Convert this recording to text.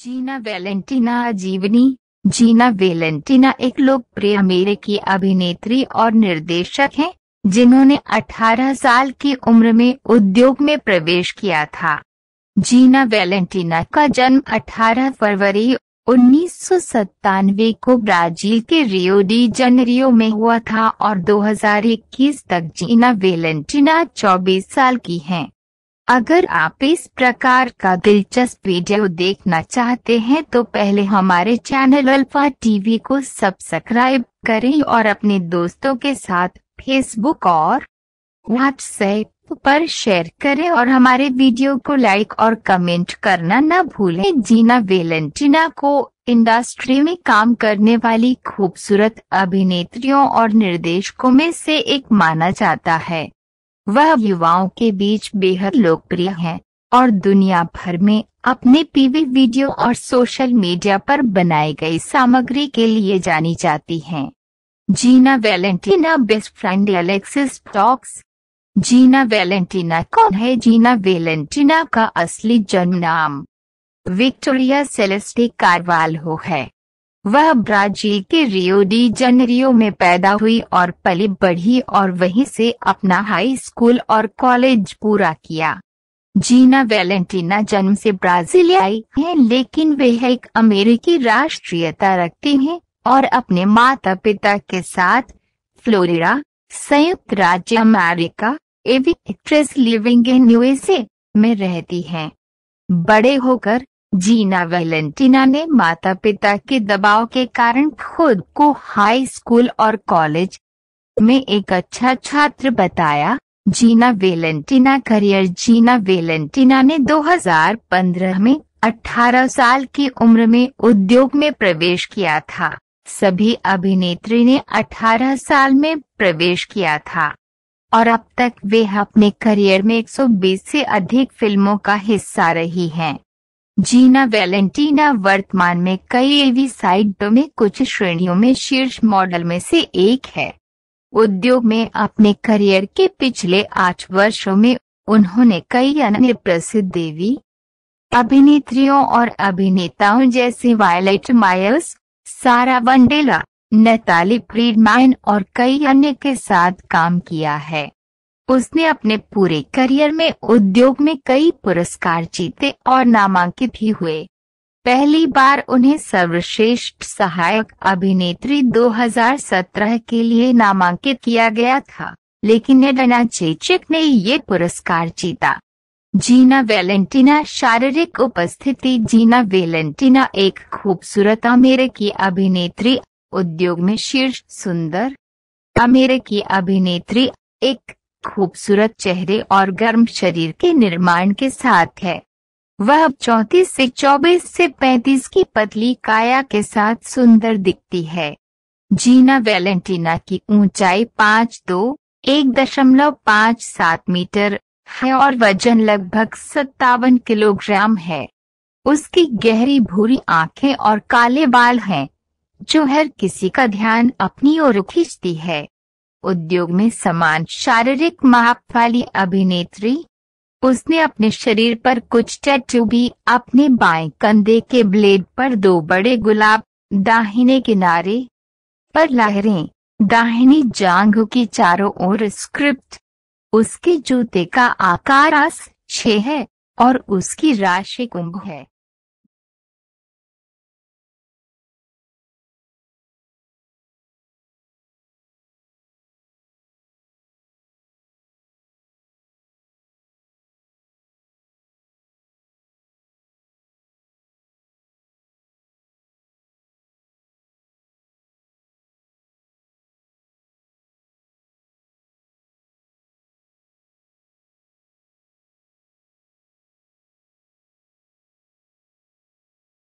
जीना Valentina जीवनी जीना Valentina एक लोकप्रिय अमेरिकी अभिनेत्री और निर्देशक हैं, जिन्होंने 18 साल की उम्र में उद्योग में प्रवेश किया था जीना वेलेंटिना का जन्म 18 फरवरी उन्नीस को ब्राजील के रियो डी जनरियो में हुआ था और 2021 तक जीना वेलेंटिना 24 साल की हैं। अगर आप इस प्रकार का दिलचस्प वीडियो देखना चाहते हैं तो पहले हमारे चैनल अल्फा टीवी को सब्सक्राइब करें और अपने दोस्तों के साथ फेसबुक और व्हाट्सएप पर शेयर करें और हमारे वीडियो को लाइक और कमेंट करना न भूलें जीना वेलेंटिना को इंडस्ट्री में काम करने वाली खूबसूरत अभिनेत्रियों और निर्देशकों में से एक माना जाता है वह युवाओं के बीच बेहद लोकप्रिय है और दुनिया भर में अपने पीवी वीडियो और सोशल मीडिया पर बनाई गई सामग्री के लिए जानी जाती हैं। Gina Valentina best friend Alexis टॉक्स जीना वेलेंटीना कौन है जीना वेलेंटीना का असली जन्म नाम विक्टोरिया सेलेस्टी कारवाल हो है वह ब्राजील के रियो डी जनरियो में पैदा हुई और पली बढ़ी और वहीं से अपना हाई स्कूल और कॉलेज पूरा किया जीना वेलेंटीना जन्म से ब्राजील आई हैं लेकिन वे एक अमेरिकी राष्ट्रीयता रखती हैं और अपने माता पिता के साथ फ्लोरिडा संयुक्त राज्य America AV actress living in USA में रहती हैं बड़े होकर जीना वेलेंटिना ने माता पिता के दबाव के कारण खुद को हाई स्कूल और कॉलेज में एक अच्छा छात्र बताया Gina Valentina career Gina Valentina ने 2015 में 18 साल की उम्र में उद्योग में प्रवेश किया था सभी अभिनेत्री ने 18 साल में प्रवेश किया था और अब तक वे अपने करियर में 120 से अधिक फिल्मों का हिस्सा रही हैं जीना वेलेंटीना वर्तमान में कई एवी साइटों में कुछ श्रेणियों में शीर्ष मॉडल में से एक है उद्योग में अपने करियर के पिछले आठ वर्षों में उन्होंने कई अन्य प्रसिद्ध देवी अभिनेत्रियों और अभिनेताओं जैसे वायलेट मायर्स सारा वंडेला नैताली प्रीडमैन और कई अन्य के साथ काम किया है उसने अपने पूरे करियर में उद्योग में कई पुरस्कार जीते और नामांकित भी हुए पहली बार उन्हें सर्वश्रेष्ठ सहायक अभिनेत्री 2017 के लिए नामांकित किया गया था लेकिन एडना चेचिक ने ये पुरस्कार जीता जीना वेलेंटिना शारीरिक उपस्थिति जीना वेलेंटिना एक खूबसूरत अमेरिकी अभिनेत्री उद्योग में शीर्ष सुंदर अमेरिकी अभिनेत्री एक खूबसूरत चेहरे और गर्म शरीर के निर्माण के साथ है वह चौतीस से चौबीस से पैतीस की पतली काया के साथ सुंदर दिखती है जीना वेलेंटीना की ऊंचाई पाँच दो एक दशमलव पाँच सात मीटर है और वजन लगभग सत्तावन किलोग्राम है उसकी गहरी भूरी आंखें और काले बाल हैं जो हर किसी का ध्यान अपनी ओर खींचती है उद्योग में समान शारीरिक माप वाली अभिनेत्री उसने अपने शरीर पर कुछ टैटू भी अपने बाएं कंधे के ब्लेड पर दो बड़े गुलाब दाहिने किनारे पर लहरें दाहिनी जांघ की चारों ओर स्क्रिप्ट उसके जूते का आकार आस छह है और उसकी राशि कुंभ है